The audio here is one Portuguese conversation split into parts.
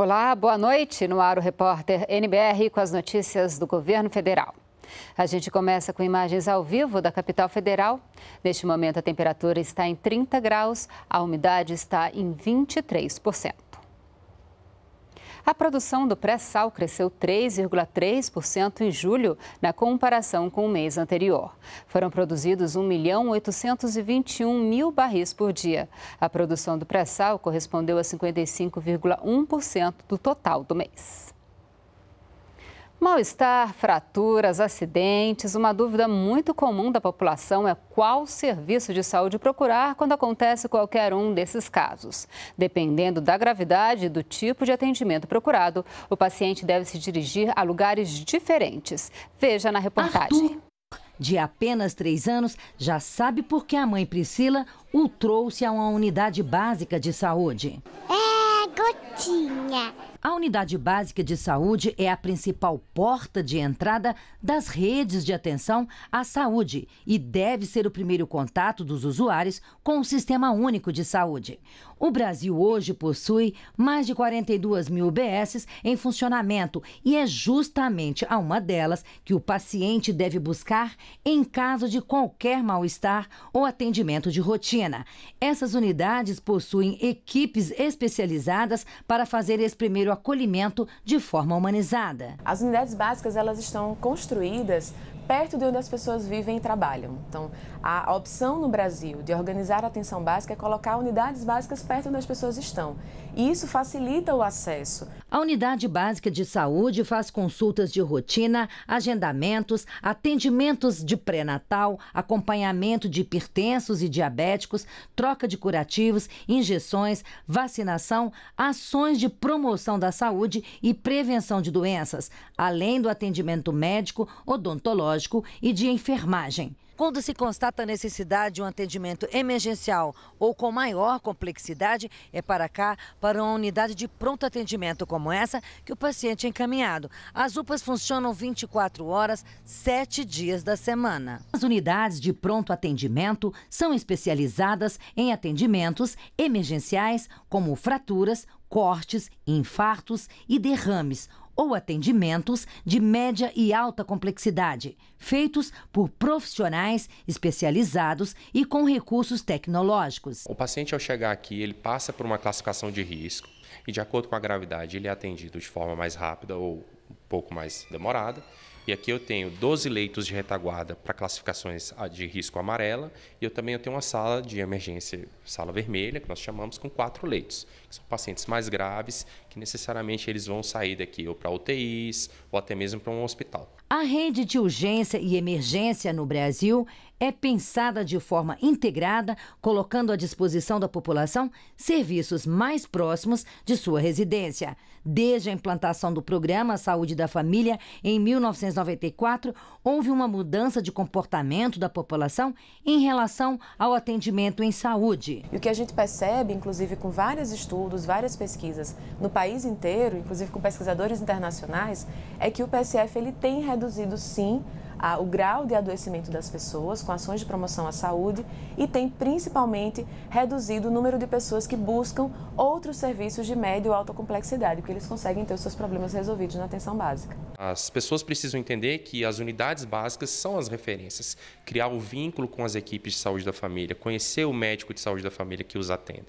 Olá, boa noite. No ar o repórter NBR com as notícias do governo federal. A gente começa com imagens ao vivo da capital federal. Neste momento a temperatura está em 30 graus, a umidade está em 23%. A produção do pré-sal cresceu 3,3% em julho, na comparação com o mês anterior. Foram produzidos 1 milhão 821 mil barris por dia. A produção do pré-sal correspondeu a 55,1% do total do mês. Mal-estar, fraturas, acidentes, uma dúvida muito comum da população é qual serviço de saúde procurar quando acontece qualquer um desses casos. Dependendo da gravidade e do tipo de atendimento procurado, o paciente deve se dirigir a lugares diferentes. Veja na reportagem. Arthur, de apenas três anos, já sabe por que a mãe Priscila o trouxe a uma unidade básica de saúde. É, gotinha. A unidade básica de saúde é a principal porta de entrada das redes de atenção à saúde e deve ser o primeiro contato dos usuários com o Sistema Único de Saúde. O Brasil hoje possui mais de 42 mil UBSs em funcionamento e é justamente a uma delas que o paciente deve buscar em caso de qualquer mal-estar ou atendimento de rotina. Essas unidades possuem equipes especializadas para fazer esse primeiro o acolhimento de forma humanizada. As unidades básicas elas estão construídas perto de onde as pessoas vivem e trabalham. Então, a opção no Brasil de organizar a atenção básica é colocar unidades básicas perto onde as pessoas estão e isso facilita o acesso. A Unidade Básica de Saúde faz consultas de rotina, agendamentos, atendimentos de pré-natal, acompanhamento de hipertensos e diabéticos, troca de curativos, injeções, vacinação, ações de promoção da saúde e prevenção de doenças, além do atendimento médico, odontológico e de enfermagem. Quando se constata a necessidade de um atendimento emergencial ou com maior complexidade, é para cá, para uma unidade de pronto atendimento como essa, que o paciente é encaminhado. As UPAs funcionam 24 horas, 7 dias da semana. As unidades de pronto atendimento são especializadas em atendimentos emergenciais, como fraturas, cortes, infartos e derrames ou atendimentos de média e alta complexidade, feitos por profissionais especializados e com recursos tecnológicos. O paciente, ao chegar aqui, ele passa por uma classificação de risco e, de acordo com a gravidade, ele é atendido de forma mais rápida ou um pouco mais demorada. E aqui eu tenho 12 leitos de retaguarda para classificações ah, de risco amarela e eu também eu tenho uma sala de emergência, sala vermelha, que nós chamamos, com quatro leitos. Que são pacientes mais graves que necessariamente eles vão sair daqui ou para UTIs ou até mesmo para um hospital. A rede de urgência e emergência no Brasil é pensada de forma integrada, colocando à disposição da população serviços mais próximos de sua residência. Desde a implantação do programa Saúde da Família em 1994, houve uma mudança de comportamento da população em relação ao atendimento em saúde. E o que a gente percebe, inclusive com vários estudos, várias pesquisas no país inteiro, inclusive com pesquisadores internacionais, é que o PSF ele tem reduzido reduzido sim a, o grau de adoecimento das pessoas com ações de promoção à saúde e tem principalmente reduzido o número de pessoas que buscam outros serviços de médio ou alta complexidade, porque eles conseguem ter os seus problemas resolvidos na atenção básica. As pessoas precisam entender que as unidades básicas são as referências, criar o um vínculo com as equipes de saúde da família, conhecer o médico de saúde da família que os atendem.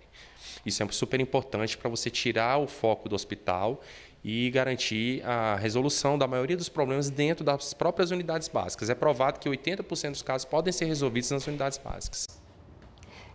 Isso é super importante para você tirar o foco do hospital e garantir a resolução da maioria dos problemas dentro das próprias unidades básicas. É provado que 80% dos casos podem ser resolvidos nas unidades básicas.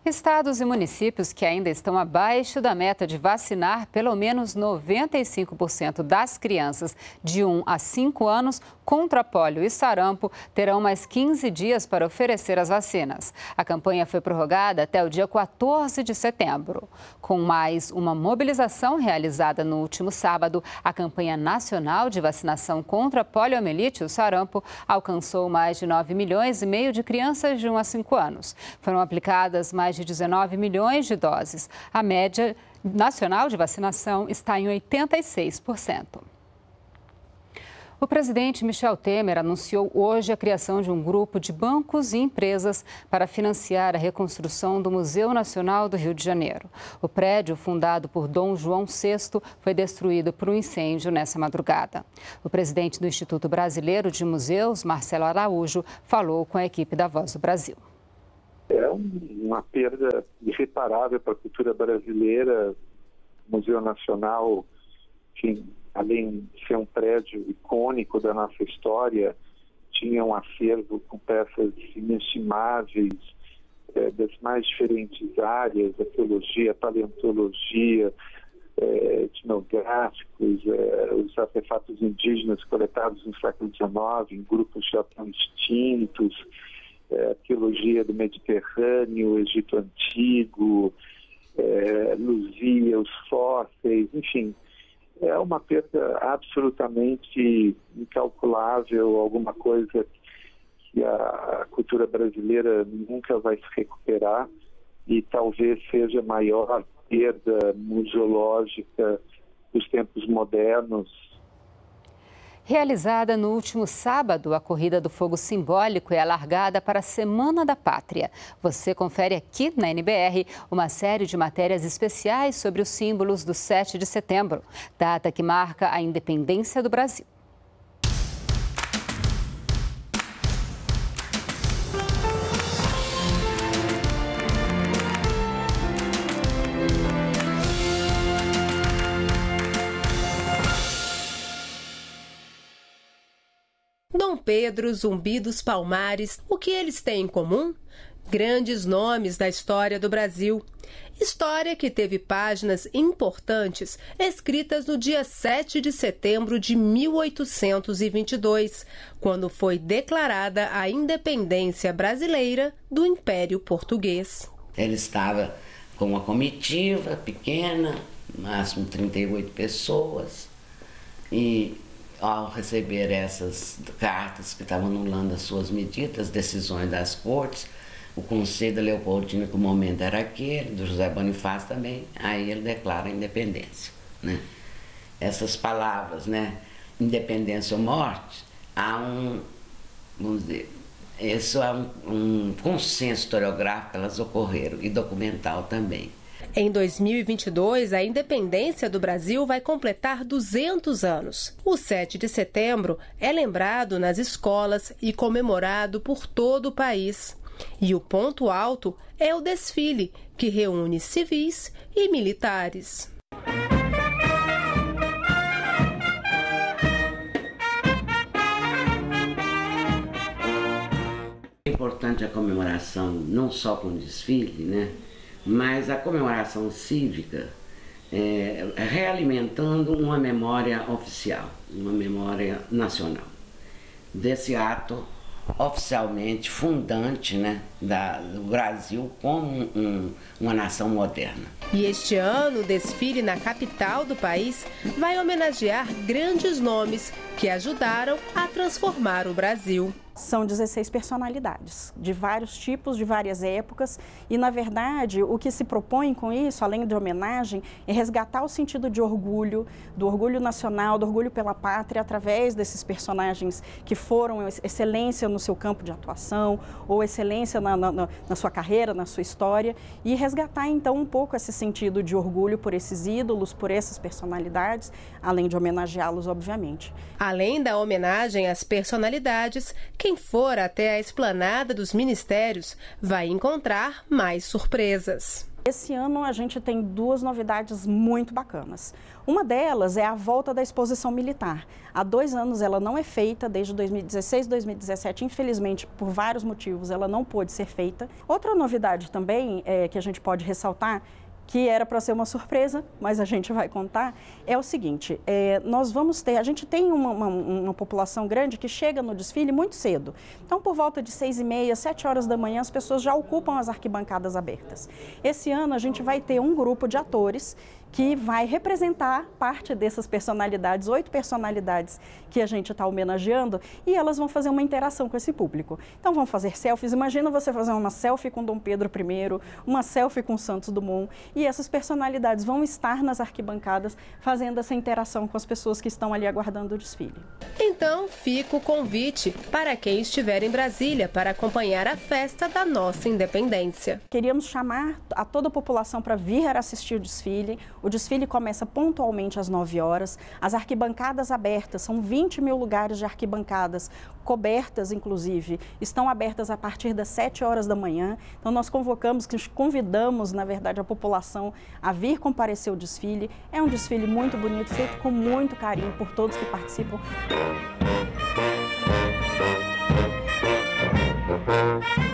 Estados e municípios que ainda estão abaixo da meta de vacinar pelo menos 95% das crianças de 1 a 5 anos contra pólio e sarampo terão mais 15 dias para oferecer as vacinas. A campanha foi prorrogada até o dia 14 de setembro. Com mais uma mobilização realizada no último sábado, a campanha nacional de vacinação contra poliomielite e o sarampo alcançou mais de 9 milhões e meio de crianças de 1 a 5 anos. Foram aplicadas mais de 19 milhões de doses. A média nacional de vacinação está em 86%. O presidente Michel Temer anunciou hoje a criação de um grupo de bancos e empresas para financiar a reconstrução do Museu Nacional do Rio de Janeiro. O prédio, fundado por Dom João VI, foi destruído por um incêndio nessa madrugada. O presidente do Instituto Brasileiro de Museus, Marcelo Araújo, falou com a equipe da Voz do Brasil. É uma perda irreparável para a cultura brasileira, Museu Nacional, enfim, além de ser um prédio icônico da nossa história, tinha um acervo com peças inestimáveis é, das mais diferentes áreas, arqueologia, paleontologia, é, etnográficos, é, os artefatos indígenas coletados no século XIX em grupos já tão extintos, é, arqueologia do Mediterrâneo, Egito Antigo, é, Luzia, os fósseis, enfim, é uma perda absolutamente incalculável, alguma coisa que a cultura brasileira nunca vai se recuperar e talvez seja a maior perda museológica dos tempos modernos Realizada no último sábado, a Corrida do Fogo Simbólico é alargada para a Semana da Pátria. Você confere aqui na NBR uma série de matérias especiais sobre os símbolos do 7 de setembro, data que marca a independência do Brasil. Dom Pedro, Zumbi dos Palmares, o que eles têm em comum? Grandes nomes da história do Brasil. História que teve páginas importantes escritas no dia 7 de setembro de 1822, quando foi declarada a independência brasileira do Império Português. Ele estava com uma comitiva pequena, máximo 38 pessoas, e ao receber essas cartas que estavam anulando as suas medidas, decisões das cortes, o conselho da Leopoldina, que o momento era aquele, do José Bonifácio também, aí ele declara a independência. Né? Essas palavras, né? independência ou morte, há um, vamos dizer, isso é um, um consenso historiográfico, elas ocorreram, e documental também. Em 2022, a independência do Brasil vai completar 200 anos. O 7 de setembro é lembrado nas escolas e comemorado por todo o país. E o ponto alto é o desfile, que reúne civis e militares. É importante a comemoração não só com o desfile, né? mas a comemoração cívica é, realimentando uma memória oficial, uma memória nacional, desse ato oficialmente fundante né, da, do Brasil como um, uma nação moderna. E este ano, o desfile na capital do país vai homenagear grandes nomes que ajudaram a transformar o Brasil. São 16 personalidades, de vários tipos, de várias épocas, e na verdade o que se propõe com isso, além de homenagem, é resgatar o sentido de orgulho, do orgulho nacional, do orgulho pela pátria, através desses personagens que foram excelência no seu campo de atuação, ou excelência na, na, na sua carreira, na sua história, e resgatar então um pouco esse sentido de orgulho por esses ídolos, por essas personalidades, além de homenageá-los, obviamente. Além da homenagem às personalidades, quem for até a esplanada dos ministérios vai encontrar mais surpresas. Esse ano a gente tem duas novidades muito bacanas. Uma delas é a volta da exposição militar. Há dois anos ela não é feita, desde 2016, 2017, infelizmente, por vários motivos, ela não pôde ser feita. Outra novidade também é, que a gente pode ressaltar que era para ser uma surpresa, mas a gente vai contar, é o seguinte: é, nós vamos ter, a gente tem uma, uma, uma, população grande que chega no desfile muito cedo. Então, por volta de seis e meia, sete horas da manhã, as pessoas já ocupam as arquibancadas abertas. Esse ano a gente vai ter um grupo de atores que vai representar parte dessas personalidades, oito personalidades que a gente está homenageando, e elas vão fazer uma interação com esse público. Então vão fazer selfies. Imagina você fazer uma selfie com Dom Pedro I, uma selfie com Santos Dumont, e essas personalidades vão estar nas arquibancadas fazendo essa interação com as pessoas que estão ali aguardando o desfile. Então fica o convite para quem estiver em Brasília para acompanhar a festa da nossa independência. Queríamos chamar a toda a população para vir assistir o desfile. O desfile começa pontualmente às 9 horas. As arquibancadas abertas, são 20 mil lugares de arquibancadas, cobertas inclusive, estão abertas a partir das 7 horas da manhã. Então nós convocamos, convidamos, na verdade, a população a vir comparecer o desfile. É um desfile muito bonito, feito com muito carinho por todos que participam. Música